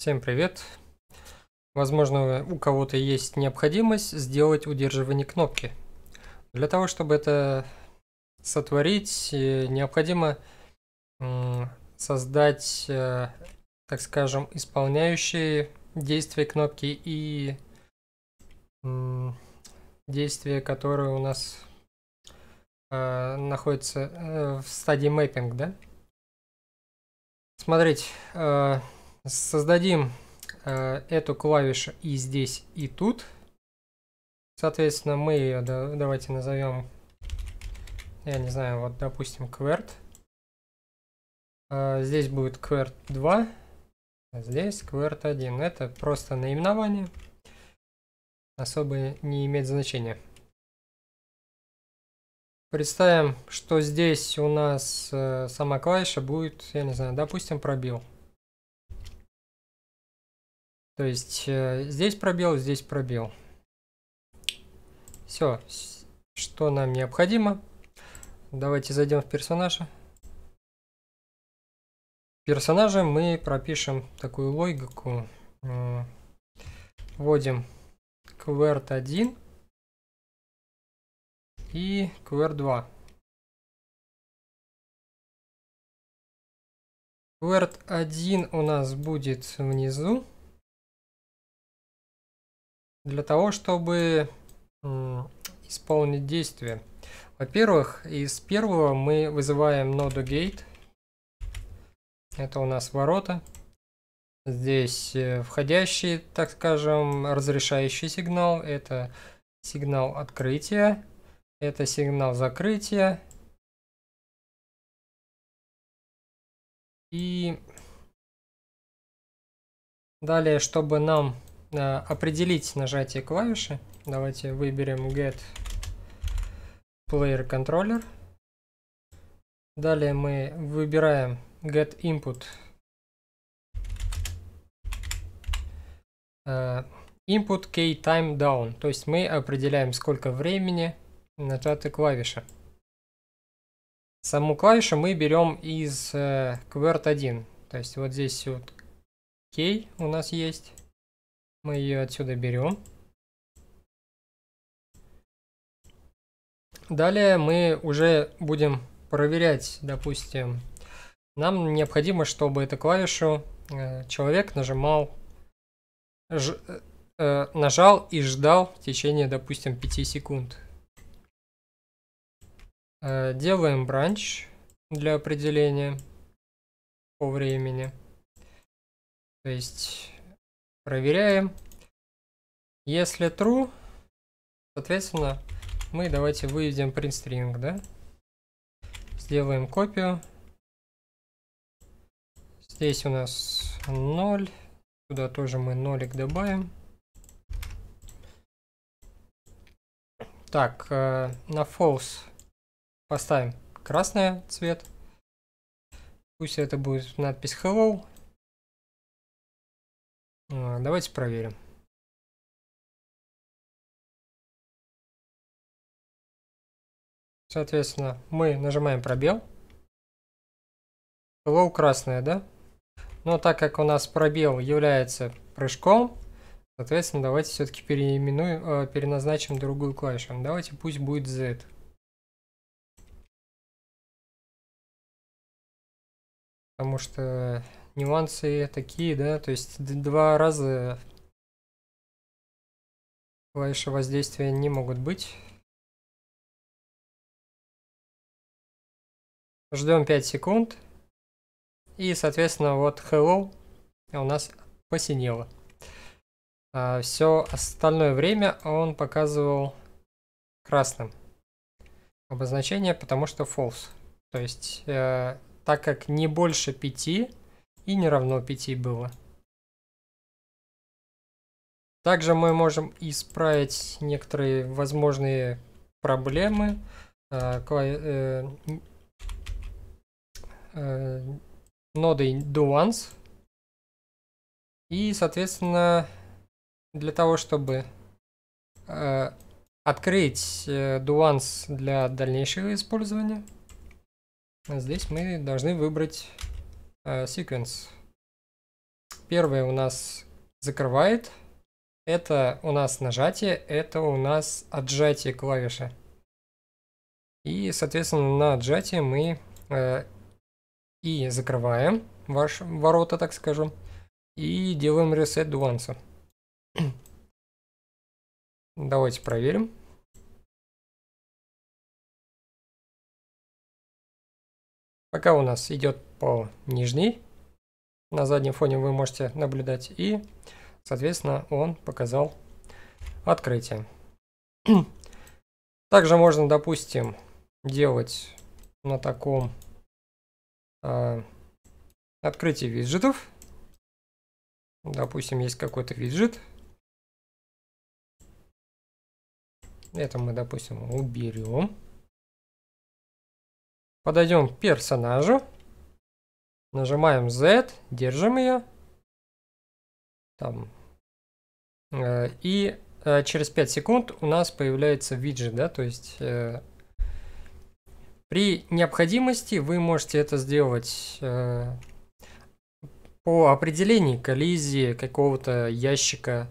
Всем привет! Возможно, у кого-то есть необходимость сделать удерживание кнопки. Для того, чтобы это сотворить, э, необходимо создать, э, так скажем, исполняющие действия кнопки и действия, которые у нас э, находятся в стадии мэппинг, да? Смотрите, Создадим э, эту клавишу и здесь, и тут. Соответственно, мы ее да, давайте назовем, я не знаю, вот допустим, QWERT. Э, здесь будет QWERT 2, а здесь QWERT 1. Это просто наименование, особо не имеет значения. Представим, что здесь у нас э, сама клавиша будет, я не знаю, допустим, пробил. То есть э, здесь пробел, здесь пробел. Все, что нам необходимо. Давайте зайдем в персонажа. В персонаже мы пропишем такую логику. Вводим кверт 1 и кверт 2. Кверт 1 у нас будет внизу для того, чтобы исполнить действие. Во-первых, из первого мы вызываем ноду gate. Это у нас ворота. Здесь э, входящий, так скажем, разрешающий сигнал. Это сигнал открытия. Это сигнал закрытия. И далее, чтобы нам Э, определить нажатие клавиши. Давайте выберем get player controller. Далее мы выбираем get input. Э, input key time down. То есть мы определяем, сколько времени нажаты клавиши. Саму клавишу мы берем из э, QWERT1. То есть вот здесь вот key у нас есть. Мы ее отсюда берем. Далее мы уже будем проверять, допустим, нам необходимо, чтобы эту клавишу э, человек нажимал, ж, э, э, нажал и ждал в течение, допустим, 5 секунд. делаем бранч для определения по времени. То есть Проверяем. Если true, соответственно, мы давайте выведем print string, да? Сделаем копию. Здесь у нас 0. Сюда тоже мы нолик добавим. Так, э, на false поставим красный цвет. Пусть это будет надпись hello. А, давайте проверим. Соответственно, мы нажимаем пробел. Low красное, да? Но так как у нас пробел является прыжком, соответственно, давайте все-таки переименуем, э, переназначим другую клавишу. Давайте пусть будет Z. Потому что нюансы такие, да, то есть два раза клавиши воздействия не могут быть. Ждем 5 секунд. И, соответственно, вот hello у нас посинело. А все остальное время он показывал красным обозначение, потому что false. То есть, э, так как не больше 5, и не равно 5 было. Также мы можем исправить некоторые возможные проблемы. Э, э, э, Нодой Nuance. И, соответственно, для того, чтобы открыть Nuance для дальнейшего использования, здесь мы должны выбрать Э, sequence. Первое у нас закрывает. Это у нас нажатие, это у нас отжатие клавиши. И, соответственно, на отжатие мы э, и закрываем ваши ворота, так скажем, и делаем reset дуанса. Давайте проверим. Пока у нас идет по нижней. На заднем фоне вы можете наблюдать. И, соответственно, он показал открытие. Также можно, допустим, делать на таком э, открытии виджетов. Допустим, есть какой-то виджет. Это мы, допустим, уберем. Подойдем к персонажу. Нажимаем Z, держим ее. Там. Э, и э, через 5 секунд у нас появляется виджет, да, то есть э, при необходимости вы можете это сделать по определению коллизии какого-то ящика,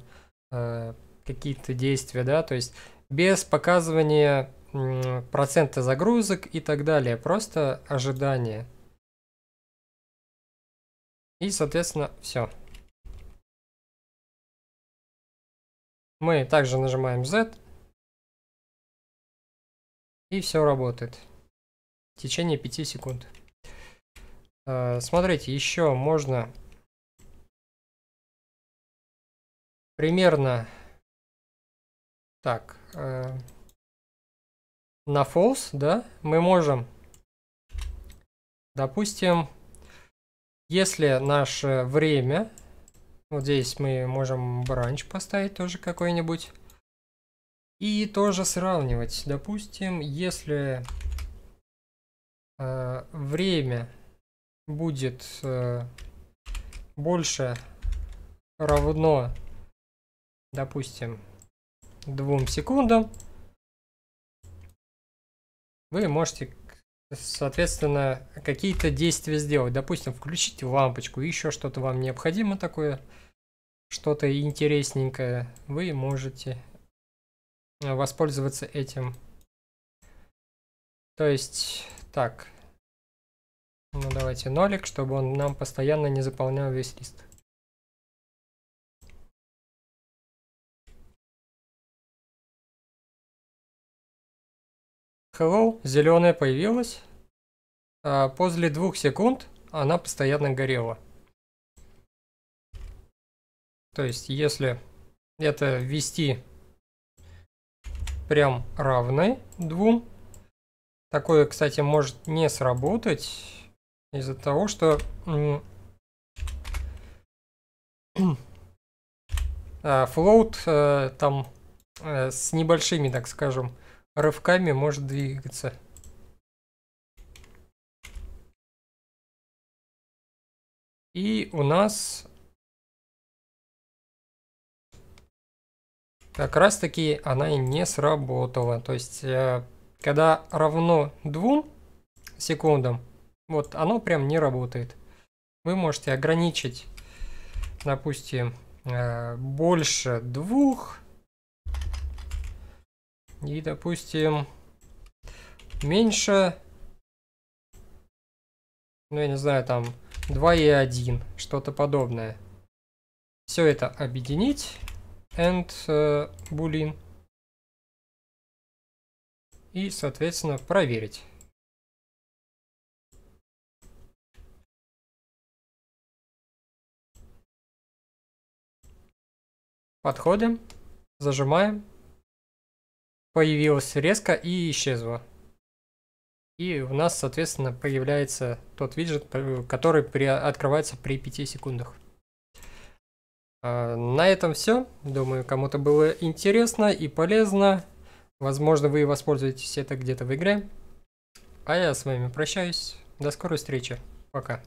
какие-то действия, да, то есть без показывания процента загрузок и так далее, просто ожидание. И, соответственно, все. Мы также нажимаем Z. И все работает. В течение 5 секунд. Э, смотрите, еще можно примерно так э, на false, да, мы можем, допустим, если наше время, вот здесь мы можем бранч поставить тоже какой-нибудь. И тоже сравнивать. Допустим, если э, время будет э, больше равно, допустим, двум секундам, вы можете соответственно, какие-то действия сделать. Допустим, включить лампочку, еще что-то вам необходимо такое, что-то интересненькое, вы можете э, воспользоваться этим. То есть, так, ну давайте нолик, чтобы он нам постоянно не заполнял весь лист. Hello, зеленая появилась. А после двух секунд она постоянно горела. То есть, если это ввести прям равной двум, такое, кстати, может не сработать из-за того, что а, float э, там э, с небольшими, так скажем, рывками может двигаться. И у нас как раз таки она и не сработала. То есть, э, когда равно 2 секундам, вот оно прям не работает. Вы можете ограничить, допустим, э, больше двух и, допустим, меньше, ну, я не знаю, там 2 и 1, что-то подобное. Все это объединить, and э, boolean, и, соответственно, проверить. Подходим, зажимаем появилась резко и исчезла. И у нас, соответственно, появляется тот виджет, который при, открывается при 5 секундах. А на этом все. Думаю, кому-то было интересно и полезно. Возможно, вы воспользуетесь это где-то в игре. А я с вами прощаюсь. До скорой встречи. Пока.